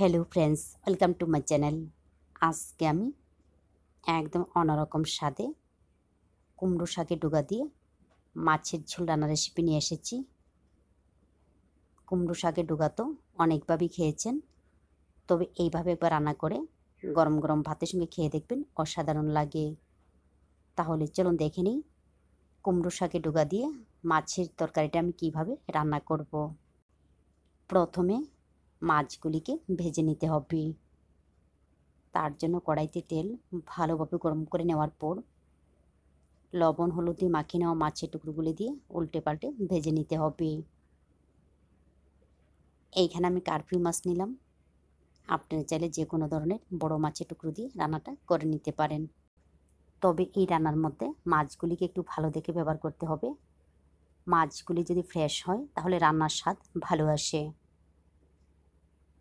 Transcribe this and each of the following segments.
Hello friends welcome to my channel আজকে আমি একদম অন্যরকম স্বাদে কুমড়ো শাকে ডুগা দিয়ে মাছের ঝোল রান্না রেসিপি নিয়ে এসেছি কুমড়ো শাকে ডুগা তো অনেকভাবেই খেয়েছেন তবে এইভাবে একবার রান্না করে গরম গরম ভাতের সঙ্গে খেয়ে দেখবেন অসাধারণ লাগে তাহলে চলুন দেখে নিই কুমড়ো শাকে ডুগা দিয়ে মাছের তরকারিটা আমি কিভাবে রান্না করব প্রথমে মাছগুলিকে ভেজে নিতে হবে তার জন্য কড়াইতে তেল ভালোভাবে গরম করে নেওয়ার পর লবণ হলুদ দিয়ে মাখিয়ে নেওয়া মাছের টুকরোগুলি দিয়ে উল্টে পাল্টে ভেজে নিতে হবে এইখানে আমি কার্পি মাছ নিলাম আপনারা চাইলে যে কোনো ধরনের বড় মাছের টুকরো দিয়ে রান্নাটা করে নিতে পারেন তবে এই রান্নার মধ্যে মাছগুলিকে একটু ভালো দেখে ব্যবহার করতে হবে মাছগুলি যদি ফ্রেশ হয় তাহলে রান্নার স্বাদ ভালো আসে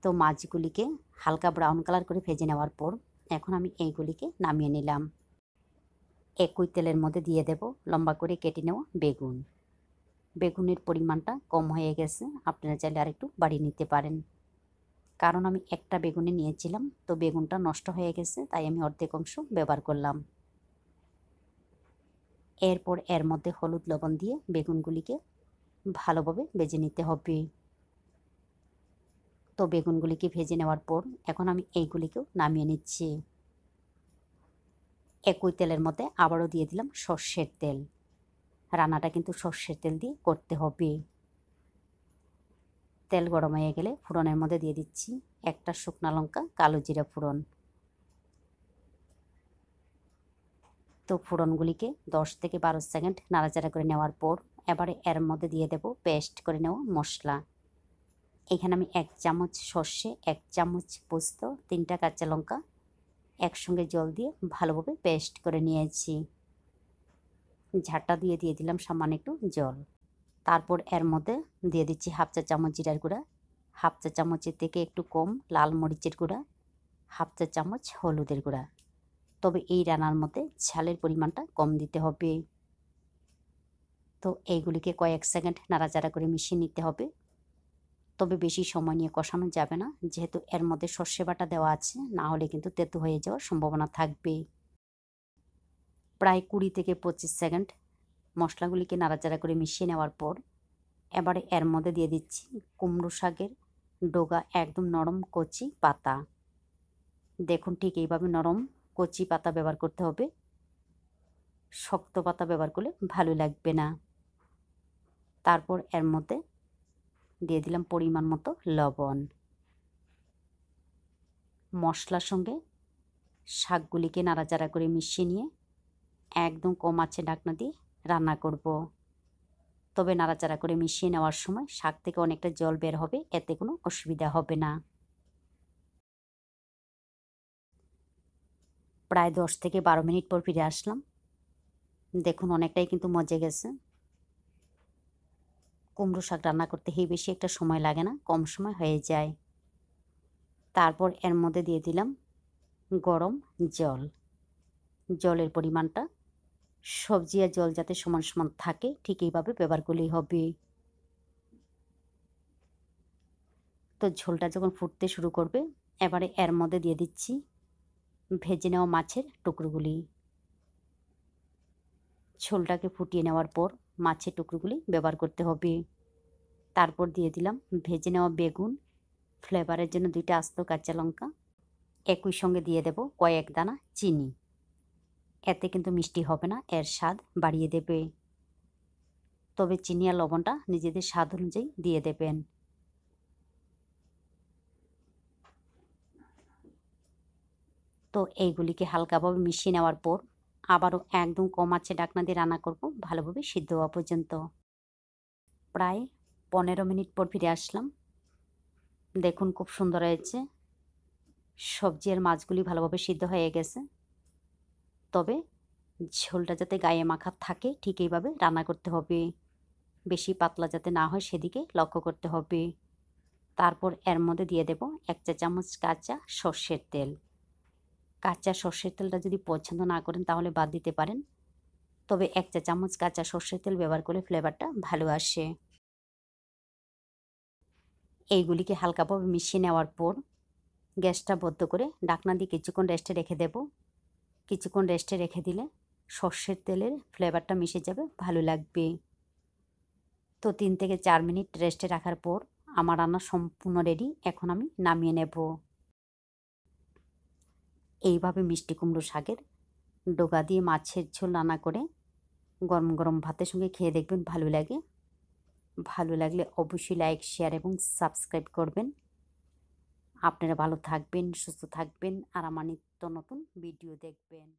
তো মাছগুলিকে হালকা ব্রাউন কালার করে ভেজে নেওয়ার পর এখন আমি এইগুলিকে নামিয়ে নিলাম একই তেলের মধ্যে দিয়ে দেব লম্বা করে কেটে নেওয়া বেগুন বেগুনের পরিমাণটা কম হয়ে গেছে আপনারা চাইলে আর একটু বাড়িয়ে নিতে পারেন কারণ আমি একটা বেগুনে নিয়েছিলাম তো বেগুনটা নষ্ট হয়ে গেছে তাই আমি অর্ধেক অংশ ব্যবহার করলাম এরপর এর মধ্যে হলুদ লবণ দিয়ে বেগুনগুলিকে ভালোভাবে বেজে নিতে হবে তো বেগুনগুলিকে ভেজে নেওয়ার পর এখন আমি এইগুলিকেও নামিয়ে নিচ্ছি একই তেলের মধ্যে আবারও দিয়ে দিলাম সর্ষের তেল রান্নাটা কিন্তু সর্ষের তেল দিয়ে করতে হবে তেল গরম হয়ে গেলে ফোড়নের মধ্যে দিয়ে দিচ্ছি একটা শুকনো লঙ্কা কালো জিরা ফোড়ন তো ফোড়নগুলিকে দশ থেকে বারো সেকেন্ড নাড়াচাড়া করে নেওয়ার পর এবারে এর মধ্যে দিয়ে দেব পেস্ট করে নেওয়া মশলা এখানে আমি এক চামচ সর্ষে এক চামচ পোস্ত তিনটা কাঁচা লঙ্কা একসঙ্গে জল দিয়ে ভালোভাবে পেস্ট করে নিয়েছি ঝাঁটা দিয়ে দিয়ে দিলাম সামান্য একটু জল তারপর এর মধ্যে দিয়ে দিচ্ছি হাফ চা চামচ জিরার গুঁড়া হাফ চা চামচের থেকে একটু কম লাল মরিচের গুঁড়া হাফ চা চামচ হলুদের গুঁড়া তবে এই রান্নার মধ্যে ঝালের পরিমাণটা কম দিতে হবে তো এইগুলিকে কয়েক সেকেন্ড নাড়াচাড়া করে মিশিয়ে নিতে হবে তবে বেশি সময় নিয়ে কষানো যাবে না যেহেতু এর মধ্যে সর্ষে বাটা দেওয়া আছে না হলে কিন্তু তেতো হয়ে যাওয়ার সম্ভাবনা থাকবে প্রায় কুড়ি থেকে পঁচিশ সেকেন্ড মশলাগুলিকে নাড়াচাড়া করে মিশিয়ে নেওয়ার পর এবারে এর মধ্যে দিয়ে দিচ্ছি কুমড়ো শাকের ডোগা একদম নরম কচি পাতা দেখুন ঠিক এইভাবে নরম কচি পাতা ব্যবহার করতে হবে শক্ত পাতা ব্যবহার করলে ভালো লাগবে না তারপর এর মধ্যে দিয়ে দিলাম পরিমাণ মতো লবণ মশলার সঙ্গে শাকগুলিকে নাড়াচাড়া করে মিশিয়ে নিয়ে একদম কম আছে ডাকনা দিয়ে রান্না করব। তবে নাড়াচাড়া করে মিশিয়ে নেওয়ার সময় শাক থেকে অনেকটা জল বের হবে এতে কোনো অসুবিধা হবে না প্রায় দশ থেকে বারো মিনিট পর ফিরে আসলাম দেখুন অনেকটাই কিন্তু মজে গেছে কুমড়ো শাক রান্না করতে হে বেশি একটা সময় লাগে না কম সময় হয়ে যায় তারপর এর মধ্যে দিয়ে দিলাম গরম জল জলের পরিমাণটা সবজি আর জল যাতে সমান সমান থাকে ঠিক এইভাবে ব্যবহার করলেই হবে তো ঝোলটা যখন ফুটতে শুরু করবে এবারে এর মধ্যে দিয়ে দিচ্ছি ভেজে নেওয়া মাছের টুকরোগুলি ঝোলটাকে ফুটিয়ে নেওয়ার পর মাছের টুকরোগুলি ব্যবহার করতে হবে তারপর দিয়ে দিলাম ভেজে নেওয়া বেগুন ফ্লেভারের জন্য দুইটা আস্ত কাঁচা লঙ্কা একই সঙ্গে দিয়ে দেব কয়েক দানা চিনি এতে কিন্তু মিষ্টি হবে না এর স্বাদ বাড়িয়ে দেবে তবে চিনি আর লবণটা নিজেদের স্বাদ অনুযায়ী দিয়ে দেবেন তো এইগুলিকে হালকাভাবে মিশিয়ে নেওয়ার পর আবারও একদম কম আছে ডাকনা দিয়ে রান্না করব ভালোভাবে সিদ্ধ হওয়া পর্যন্ত প্রায় পনেরো মিনিট পর ফিরে আসলাম দেখুন খুব সুন্দর হয়েছে সবজি আর মাছগুলি ভালোভাবে সিদ্ধ হয়ে গেছে তবে ঝোলটা যাতে গায়ে মাখা থাকে ঠিক এইভাবে রান্না করতে হবে বেশি পাতলা যাতে না হয় সেদিকে লক্ষ্য করতে হবে তারপর এর মধ্যে দিয়ে দেব এক চা চামচ কাঁচা সর্ষের তেল কাঁচা সর্ষের তেলটা যদি পছন্দ না করেন তাহলে বাদ দিতে পারেন তবে এক চা চামচ কাঁচা সর্ষের তেল ব্যবহার করলে ফ্লেভারটা ভালো আসে এইগুলিকে হালকাভাবে মিশিয়ে নেওয়ার পর গ্যাসটা বদ্ধ করে ডাকনা দিয়ে কিছুক্ষণ রেস্টে রেখে দেব কিছুক্ষণ রেস্টে রেখে দিলে সর্ষের তেলের ফ্লেভারটা মিশে যাবে ভালো লাগবে তো তিন থেকে চার মিনিট রেস্টে রাখার পর আমার রান্না সম্পূর্ণ রেডি এখন আমি নামিয়ে নেব এইভাবে মিষ্টি কুমড়ো শাকের ডোগা দিয়ে মাছের ঝোল রান্না করে গরম গরম ভাতের সঙ্গে খেয়ে দেখবেন ভালো লাগে ভালো লাগলে অবশ্যই লাইক শেয়ার এবং সাবস্ক্রাইব করবেন আপনারা ভালো থাকবেন সুস্থ থাকবেন আর আমার নিত্য নতুন ভিডিও দেখবেন